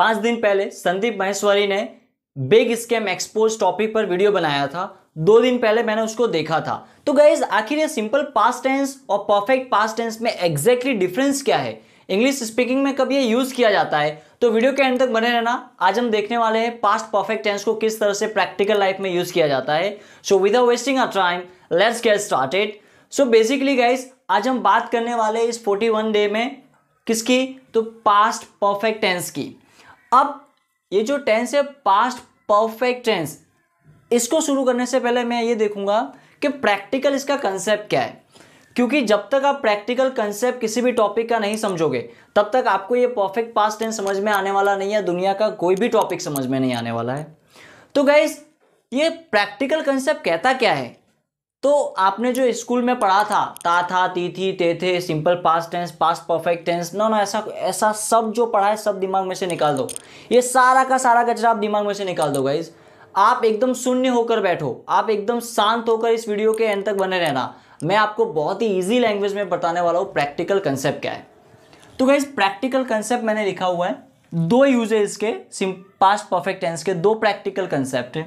पांच दिन पहले संदीप महेश्वरी ने बिग स्कैम एक्सपोज टॉपिक पर वीडियो बनाया था दो दिन पहले मैंने उसको देखा था तो गाइज आखिर ये सिंपल पास्ट टेंस और परफेक्ट पास्ट टेंस में एग्जैक्टली डिफरेंस क्या है इंग्लिश स्पीकिंग में कब ये यूज किया जाता है तो वीडियो के एंड तक बने रहना आज हम देखने वाले हैं पास्ट परफेक्ट टेंस को किस तरह से प्रैक्टिकल लाइफ में यूज किया जाता है so without wasting a time let's get started so basically guys आज हम बात करने वाले इस 41 डे में किसकी तो पास्ट परफेक्ट टेंस की अब ये जो टेंस है पास्ट परफेक्ट टेंस इसको शुरू करने से पहले मैं ये देखूंगा कि प्रैक्टिकल इसका कंसेप्ट क्या है क्योंकि जब तक आप प्रैक्टिकल कंसेप्ट किसी भी टॉपिक का नहीं समझोगे तब तक आपको ये परफेक्ट पास्ट टेंस समझ में आने वाला नहीं है दुनिया का कोई भी टॉपिक समझ में नहीं आने वाला है तो गाइज ये प्रैक्टिकल कंसेप्ट कहता क्या है तो आपने जो स्कूल में पढ़ा था ता था ती थी ते थे simple past tense past perfect tense ना ना ऐसा ऐसा सब जो पढ़ा है सब दिमाग में से निकाल दो ये सारा का सारा कचरा आप दिमाग में से निकाल दो गाइज़ आप एकदम शून्य होकर बैठो आप एकदम शांत होकर इस वीडियो के एंड तक बने रहना मैं आपको बहुत ही ईजी लैंग्वेज में बताने वाला हूँ प्रैक्टिकल कंसेप्ट क्या है तो गाइज प्रैक्टिकल कंसेप्ट मैंने लिखा हुआ है दो यूजेस के सिम पास्ट परफेक्ट टेंस के दो प्रैक्टिकल कंसेप्ट है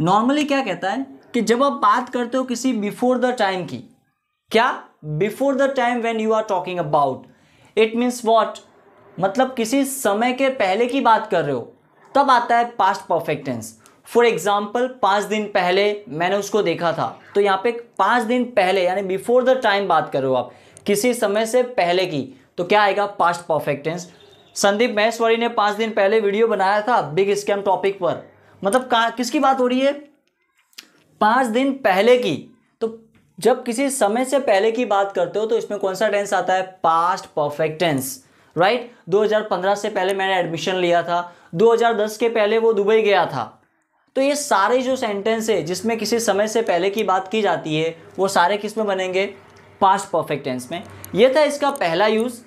नॉर्मली क्या कहता है कि जब आप बात करते हो किसी बिफोर द टाइम की क्या before the time when you are talking about it means what मतलब किसी समय के पहले की बात कर रहे हो तब आता है past perfect tense for example पाँच दिन पहले मैंने उसको देखा था तो यहाँ पे पाँच दिन पहले यानी बिफोर द टाइम बात कर रहे हो आप किसी समय से पहले की तो क्या आएगा past perfect tense Sandeep Maheshwari ने पाँच दिन पहले वीडियो बनाया था बिग स्कैम टॉपिक पर मतलब कहाँ किसकी बात हो रही है पाँच दिन पहले की तो जब किसी समय से पहले की बात करते हो तो इसमें कौन सा टेंस आता है पास्ट परफेक्ट टेंस राइट 2015 से पहले मैंने एडमिशन लिया था 2010 के पहले वो दुबई गया था तो ये सारे जो सेंटेंस है जिसमें किसी समय से पहले की बात की जाती है वो सारे किस में बनेंगे पास्ट परफेक्ट टेंस में ये था इसका पहला यूज़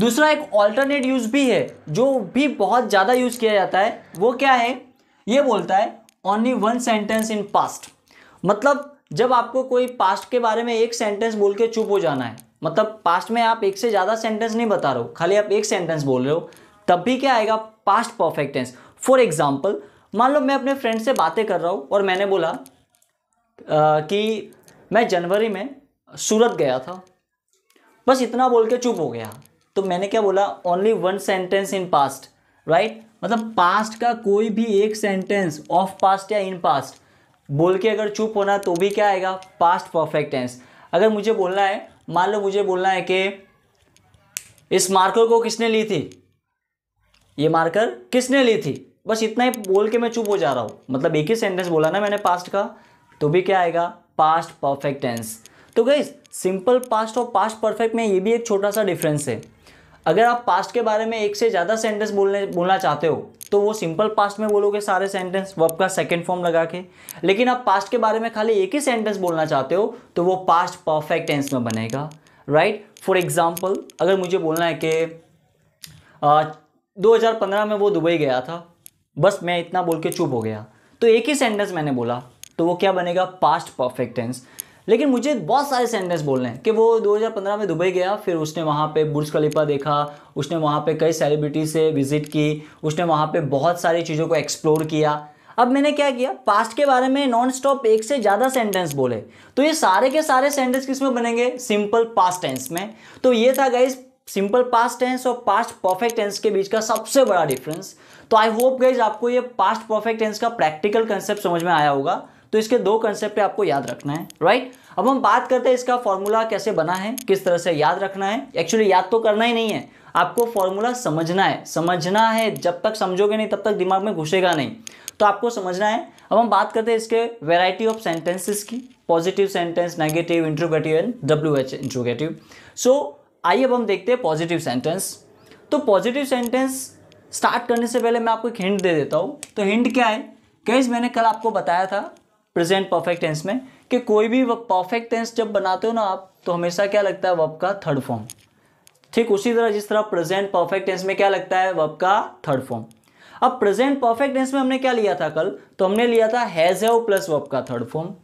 दूसरा एक ऑल्टरनेट यूज़ भी है जो भी बहुत ज़्यादा यूज़ किया जाता है वो क्या है ये बोलता है only one sentence in past मतलब जब आपको कोई पास्ट के बारे में एक सेंटेंस बोल के चुप हो जाना है मतलब पास्ट में आप एक से ज़्यादा सेंटेंस नहीं बता रहे हो खाली आप एक सेंटेंस बोल रहे हो तब भी क्या आएगा past perfect tense for example मान लो मैं अपने फ्रेंड से बातें कर रहा हूँ और मैंने बोला आ, कि मैं जनवरी में सूरत गया था बस इतना बोल के चुप हो गया तो मैंने क्या बोला only one sentence in past right मतलब पास्ट का कोई भी एक सेंटेंस ऑफ पास्ट या इन पास्ट बोल के अगर चुप होना तो भी क्या आएगा पास्ट परफेक्ट टेंस अगर मुझे बोलना है मान लो मुझे बोलना है कि इस मार्कर को किसने ली थी ये मार्कर किसने ली थी बस इतना ही बोल के मैं चुप हो जा रहा हूँ मतलब एक ही सेंटेंस बोला ना मैंने पास्ट का तो भी क्या आएगा पास्ट परफेक्ट टेंस तो गई सिंपल पास्ट और पास्ट परफेक्ट में ये भी एक छोटा सा डिफरेंस है अगर आप पास्ट के बारे में एक से ज़्यादा सेंटेंस बोलने बोलना चाहते हो तो वो सिंपल पास्ट में बोलोगे सारे सेंटेंस वर्ब का सेकंड फॉर्म लगा के लेकिन आप पास्ट के बारे में खाली एक ही सेंटेंस बोलना चाहते हो तो वो पास्ट परफेक्ट टेंस में बनेगा राइट फॉर एग्जाम्पल अगर मुझे बोलना है कि दो हज़ार पंद्रह में वो दुबई गया था बस मैं इतना बोल के चुप हो गया तो एक ही सेंटेंस मैंने बोला तो वो क्या बनेगा पास्ट परफेक्ट टेंस लेकिन मुझे बहुत सारे सेंटेंस बोलने हैं कि वो 2015 में दुबई गया फिर उसने वहाँ पे बुर्ज खलीफा देखा उसने वहाँ पे कई सेलिब्रिटी से विज़िट की उसने वहाँ पे बहुत सारी चीज़ों को एक्सप्लोर किया अब मैंने क्या किया पास्ट के बारे में नॉन स्टॉप एक से ज़्यादा सेंटेंस बोले तो ये सारे के सारे सेंटेंस किस में बनेंगे सिंपल पास्ट टेंस में तो ये था गाइज सिंपल पास्ट टेंस और पास्ट परफेक्ट टेंस के बीच का सबसे बड़ा डिफरेंस तो आई होप गाइज आपको ये पास्ट परफेक्ट टेंस का प्रैक्टिकल कंसेप्ट समझ में आया होगा तो इसके दो कंसेप्ट आपको याद रखना है राइट अब हम बात करते हैं इसका फॉर्मूला कैसे बना है किस तरह से याद रखना है एक्चुअली याद तो करना ही नहीं है आपको फॉर्मूला समझना है समझना है जब तक समझोगे नहीं तब तक दिमाग में घुसेगा नहीं तो आपको समझना है अब हम बात करते हैं इसके वेराइटी ऑफ सेंटेंसेस की positive sentence negative interrogative and W H interrogative so आइए अब हम देखते हैं पॉजिटिव सेंटेंस तो पॉजिटिव सेंटेंस स्टार्ट करने से पहले मैं आपको एक हिंट दे देता हूँ तो हिंट क्या है कैस मैंने कल आपको बताया था प्रेजेंट परफेक्ट टेंस में कि कोई भी परफेक्ट टेंस जब बनाते हो ना आप तो हमेशा क्या लगता है वर्ब का थर्ड फॉर्म ठीक उसी तरह जिस तरह प्रेजेंट परफेक्ट टेंस में क्या लगता है वर्ब का थर्ड फॉर्म अब प्रेजेंट परफेक्ट टेंस में हमने क्या लिया था कल तो हमने लिया था हैज़ हैव प्लस वर्ब का थर्ड फॉर्म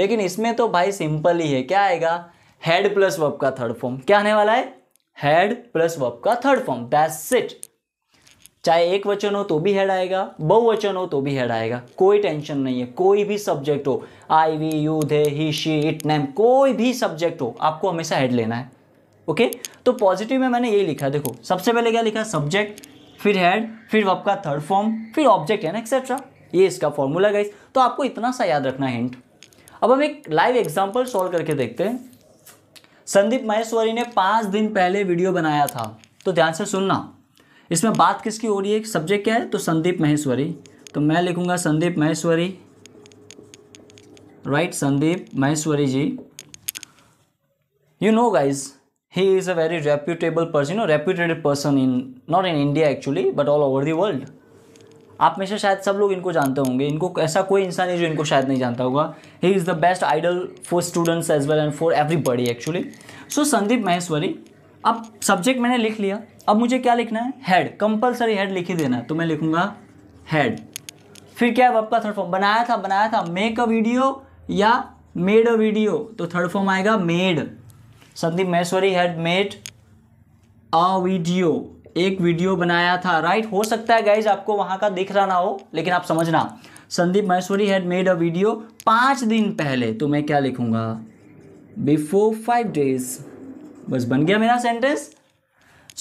लेकिन इसमें तो भाई सिंपल ही है क्या आएगा हेड प्लस वर्ब का थर्ड फॉर्म क्या आने वाला है हैड प्लस वर्ब का थर्ड फॉर्म दैट्स इट चाहे एक वचन हो तो भी हेड आएगा बहुवचन हो तो भी हेड आएगा कोई टेंशन नहीं है कोई भी सब्जेक्ट हो I we you they he she it name कोई भी सब्जेक्ट हो आपको हमेशा हेड लेना है ओके तो पॉजिटिव में मैंने यही लिखा देखो सबसे पहले क्या लिखा सब्जेक्ट फिर हेड फिर वब का थर्ड फॉर्म फिर ऑब्जेक्ट है ना एक्सेट्रा ये इसका फॉर्मूला गाइस तो आपको इतना सा याद रखना हिंट अब हम एक लाइव एग्जाम्पल सॉल्व करके देखते हैं संदीप महेश्वरी ने पाँच दिन पहले वीडियो बनाया था तो ध्यान से सुनना इसमें बात किसकी हो रही है सब्जेक्ट क्या है तो संदीप महेश्वरी तो मैं लिखूंगा Sandeep Maheshwari right Sandeep Maheshwari ji you know guys he is a very reputable person you know reputed person in not in india actually but all over the world आप में से शायद सब लोग इनको जानते होंगे इनको ऐसा कोई इंसान है जो इनको शायद नहीं जानता होगा he is the best idol for students as well and for everybody actually so Sandeep Maheshwari अब सब्जेक्ट मैंने लिख लिया अब मुझे क्या लिखना है हेड कंपलसरी हेड लिख ही देना है तो मैं लिखूंगा हेड फिर क्या है आपका थर्ड फॉर्म बनाया था बनाया था मेक अ वीडियो या मेड अ वीडियो तो थर्ड फॉर्म आएगा made Sandeep Maheshwari had made a video एक वीडियो बनाया था राइट हो सकता है गाइज आपको वहां का दिख रहा ना हो लेकिन आप समझना Sandeep Maheshwari had made a video पाँच दिन पहले तो मैं क्या लिखूंगा बिफोर फाइव डेज बस बन गया मेरा sentence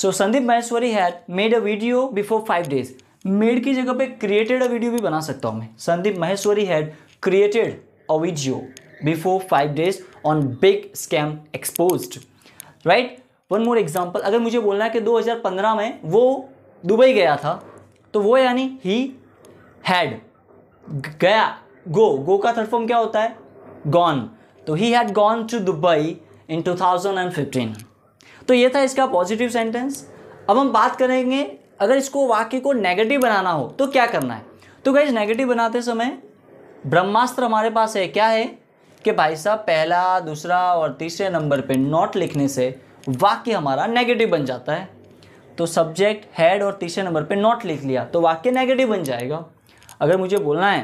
so Sandeep Maheshwari had made a video before five days made की जगह पे क्रिएटेड अ वीडियो भी बना सकता हूँ मैं Sandeep Maheshwari had created a video before five days on big scam expose right one more example अगर मुझे बोलना है कि 2015 में वो दुबई गया था तो वो यानी ही हैड गया गो गो का थर्ड फॉर्म क्या होता है गॉन तो he had gone to Dubai in 2015 तो ये था इसका पॉजिटिव सेंटेंस अब हम बात करेंगे अगर इसको वाक्य को नेगेटिव बनाना हो तो क्या करना है तो गाइज नेगेटिव बनाते समय ब्रह्मास्त्र हमारे पास है क्या है कि भाई साहब पहला दूसरा और तीसरे नंबर पे नॉट लिखने से वाक्य हमारा नेगेटिव बन जाता है तो सब्जेक्ट हेड और तीसरे नंबर पे नॉट लिख लिया तो वाक्य नेगेटिव बन जाएगा अगर मुझे बोलना है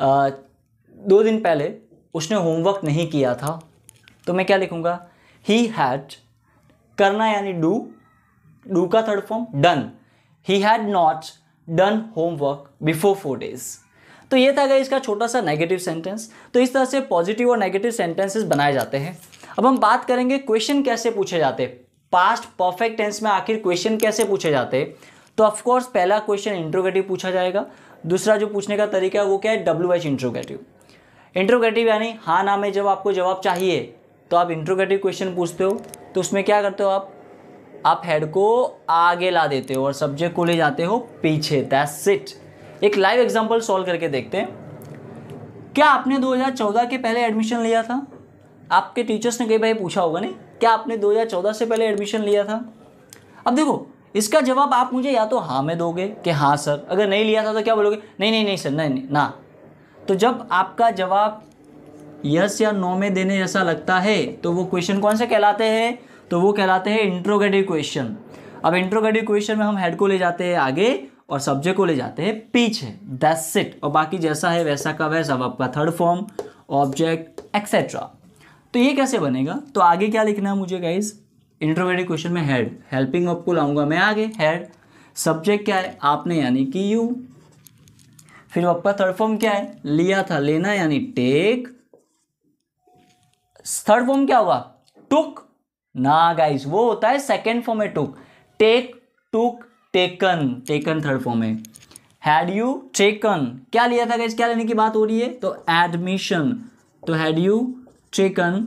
आ, दो दिन पहले उसने होमवर्क नहीं किया था तो मैं क्या लिखूंगा ही हैड करना यानी डू डू का third form done he had not done homework before four days तो ये था गया इसका छोटा सा नेगेटिव सेंटेंस तो इस तरह से पॉजिटिव और नेगेटिव सेंटेंसेस बनाए जाते हैं अब हम बात करेंगे क्वेश्चन कैसे पूछे जाते पास्ट परफेक्ट टेंस में आखिर क्वेश्चन कैसे पूछे जाते तो ऑफकोर्स पहला क्वेश्चन इंट्रोगेटिव पूछा जाएगा दूसरा जो पूछने का तरीका है वो क्या है डब्ल्यू एच इंट्रोगेटिव इंट्रोगेटिव यानी हाँ ना में जब आपको जवाब चाहिए तो आप इंट्रोगेटिव क्वेश्चन पूछते हो तो उसमें क्या करते हो आप आप हेड को आगे ला देते हो और सब्जेक्ट को ले जाते हो पीछे दैट्स इट एक लाइव एग्जांपल सॉल्व करके देखते हैं क्या आपने 2014 के पहले एडमिशन लिया था आपके टीचर्स ने कई बार पूछा होगा नहीं क्या आपने 2014 से पहले एडमिशन लिया था अब देखो इसका जवाब आप मुझे या तो हाँ में दोगे कि हाँ सर अगर नहीं लिया था तो क्या बोलोगे नहीं नहीं नहीं सर नहीं, नहीं ना तो जब आपका जवाब यस या नो में देने जैसा लगता है तो वो क्वेश्चन कौन से कहलाते हैं तो वो कहलाते हैं इंट्रोगेटिव क्वेश्चन अब इंट्रोगेटिव क्वेश्चन में हम हेड को ले जाते हैं आगे और सब्जेक्ट को ले जाते हैं पीछे दैट्स इट और बाकी जैसा है वैसा का वैसा आपका थर्ड फॉर्म ऑब्जेक्ट एक्सेट्रा तो ये कैसे बनेगा तो आगे क्या लिखना है मुझे गाइज इंट्रोगेटिव क्वेश्चन में हेड हेल्पिंग आपको लाऊंगा मैं आगे हेड सब्जेक्ट क्या है आपने यानी कि यू फिर आपका थर्ड फॉर्म क्या है लिया था लेना यानी टेक थर्ड फॉर्म क्या हुआ टुक ना गाइस वो होता है सेकेंड फॉर्म है took take took taken taken third form है हैड यू टेकन क्या लिया था गाइस क्या लेने की बात हो रही है तो एडमिशन तो had you taken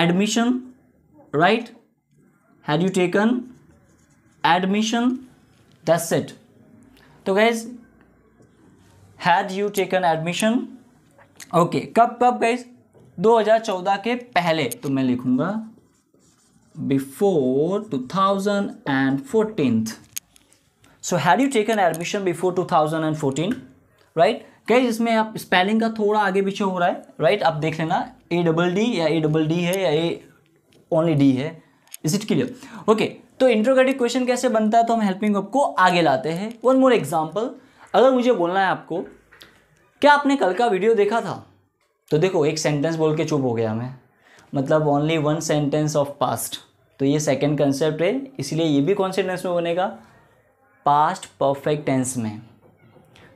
admission right had you taken admission that's it तो guys had you taken admission okay कब कब गाइज 2014 के पहले तो मैं लिखूंगा before two thousand and fourteen so had you taken admission before two thousand and fourteen right कई इसमें आप स्पेलिंग का थोड़ा आगे पीछे हो रहा है राइट right? आप देख लेना ए डबल डी या ए डबल डी है या ए ओनली डी है इज इट क्लियर ओके तो इंट्रोगेटिव क्वेश्चन कैसे बनता है तो हम हेल्पिंग आपको आगे लाते हैं वन मोर एग्जाम्पल अगर मुझे बोलना है आपको क्या आपने कल का वीडियो देखा था तो देखो एक सेंटेंस बोल के चुप हो गया मैं मतलब only one sentence of past तो ये सेकेंड कंसेप्ट है इसलिए ये भी कौन से टेंस में बनेगा पास्ट परफेक्ट टेंस में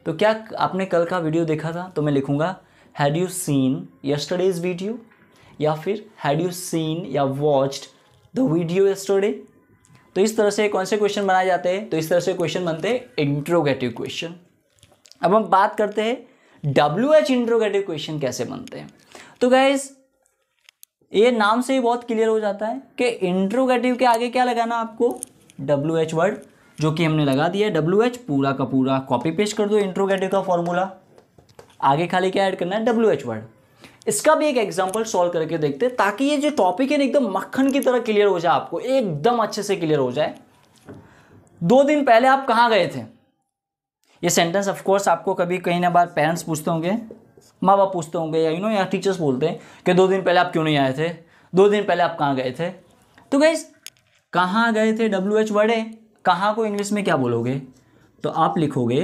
तो क्या आपने कल का वीडियो देखा था तो मैं लिखूँगा had you seen yesterday's video या फिर हैड यू सीन या वॉच्ड द वीडियो यस्टरडे तो इस तरह से कौन से क्वेश्चन बनाए जाते हैं तो इस तरह से क्वेश्चन बनते हैं इंट्रोगेटिव क्वेश्चन अब हम बात करते हैं डब्ल्यू एच इंट्रोगेटिव क्वेश्चन कैसे बनते हैं तो गैस ये नाम से ही बहुत क्लियर हो जाता है कि इंट्रोगेटिव के आगे क्या लगाना आपको डब्ल्यू एच वर्ड जो कि हमने लगा दिया डब्ल्यू एच पूरा का पूरा कॉपी पेस्ट कर दो इंट्रोगेटिव का फॉर्मूला आगे खाली क्या ऐड करना है डब्ल्यू एच वर्ड इसका भी एक एग्जाम्पल सॉल्व करके देखते हैं ताकि ये जो टॉपिक है ना एकदम मक्खन की तरह क्लियर हो जाए आपको एकदम अच्छे से क्लियर हो जाए दो दिन पहले आप कहाँ गए थे ये सेंटेंस ऑफ कोर्स आपको कभी कहीं ना बार पेरेंट्स पूछते होंगे माँ बाप पूछते होंगे या यू नो या टीचर्स बोलते हैं कि दो दिन पहले आप क्यों नहीं आए थे दो दिन पहले आप कहाँ गए थे तो गाइज कहाँ गए थे डब्ल्यू एच वर्ड है कहाँ को इंग्लिश में क्या बोलोगे तो आप लिखोगे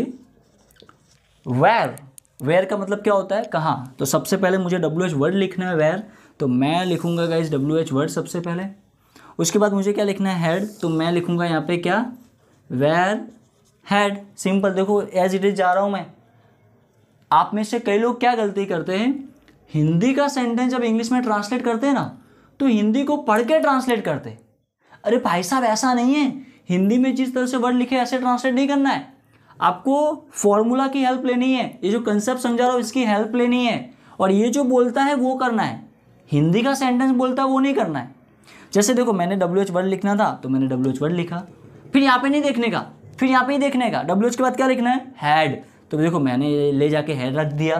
वेर वेर का मतलब क्या होता है कहाँ तो सबसे पहले मुझे डब्ल्यू एच वर्ड लिखना है वेर तो मैं लिखूंगा गाइज डब्ल्यू एच वर्ड सबसे पहले उसके बाद मुझे क्या लिखना है हेड तो मैं लिखूंगा यहाँ पे क्या वेर हैड सिंपल देखो एज इट इज जा रहा हूँ मैं आप में से कई लोग क्या गलती करते हैं हिंदी का सेंटेंस जब इंग्लिश में ट्रांसलेट करते हैं ना तो हिंदी को पढ़ के ट्रांसलेट करते अरे भाई साहब ऐसा नहीं है हिंदी में जिस तरह से वर्ड लिखे ऐसे ट्रांसलेट नहीं करना है आपको फॉर्मूला की हेल्प लेनी है ये जो कंसेप्ट समझा रहा हूँ इसकी हेल्प लेनी है और ये जो बोलता है वो करना है हिंदी का सेंटेंस बोलता है वो नहीं करना है जैसे देखो मैंने डब्ल्यू एच वर्ड लिखना था तो मैंने डब्ल्यू एच वर्ड लिखा फिर यहाँ पे नहीं देखने का फिर यहाँ पे ही देखने का डब्ल्यू के बाद क्या लिखना है हैड तो देखो मैंने ले जाके हैड रख दिया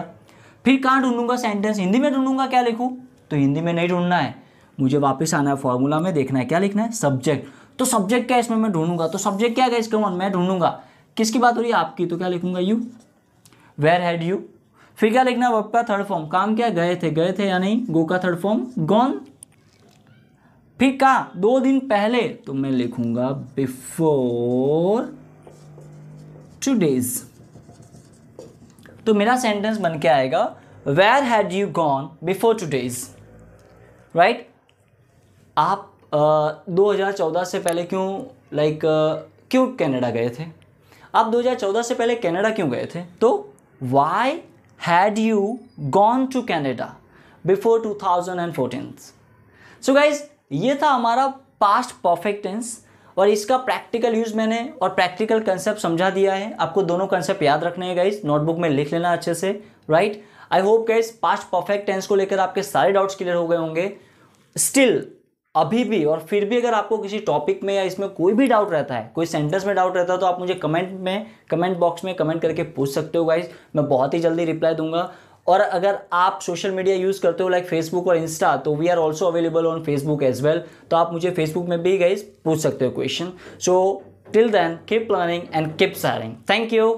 फिर कहाँ ढूंढूंगा सेंटेंस हिंदी में ढूंढूंगा क्या लिखूँ तो हिंदी में नहीं ढूंढना है मुझे वापस आना है फॉर्मूला में देखना है क्या लिखना है सब्जेक्ट तो सब्जेक्ट क्या इसमें मैं ढूंढूंगा तो सब्जेक्ट क्या है इसके मन मैं ढूंढूंगा किसकी बात हो रही है आपकी तो क्या लिखूंगा यू वेर हैड यू फिर क्या लिखना है वर्ब का थर्ड फॉर्म काम क्या गए थे गए थे या नहीं गो का थर्ड फॉर्म गॉन फिर कहा दो दिन पहले तो मैं लिखूंगा बिफोर टू डेज तो मेरा सेंटेंस बन के आएगा where had you gone before two days right आप uh, 2014 से पहले क्यों लाइक like, uh, क्यों कनाडा गए थे आप 2014 से पहले कनाडा क्यों गए थे तो why had you gone to Canada before two thousand and fourteen so guys ये था हमारा पास्ट परफेक्ट टेंस और इसका प्रैक्टिकल यूज़ मैंने और प्रैक्टिकल कंसेप्ट समझा दिया है आपको दोनों कंसेप्ट याद रखने हैं गाइज नोटबुक में लिख लेना अच्छे से right I hope guys past perfect tense को लेकर आपके सारे डाउट्स क्लियर हो गए होंगे स्टिल अभी भी और फिर भी अगर आपको किसी टॉपिक में या इसमें कोई भी डाउट रहता है कोई सेंटेंस में डाउट रहता है तो आप मुझे कमेंट में कमेंट बॉक्स में कमेंट करके पूछ सकते हो गाइज मैं बहुत ही जल्दी रिप्लाई दूंगा और अगर आप सोशल मीडिया यूज़ करते हो लाइक फेसबुक और इंस्टा तो we are also available on Facebook as well तो आप मुझे फेसबुक में भी गई पूछ सकते हो question so till then keep learning and keep sharing thank you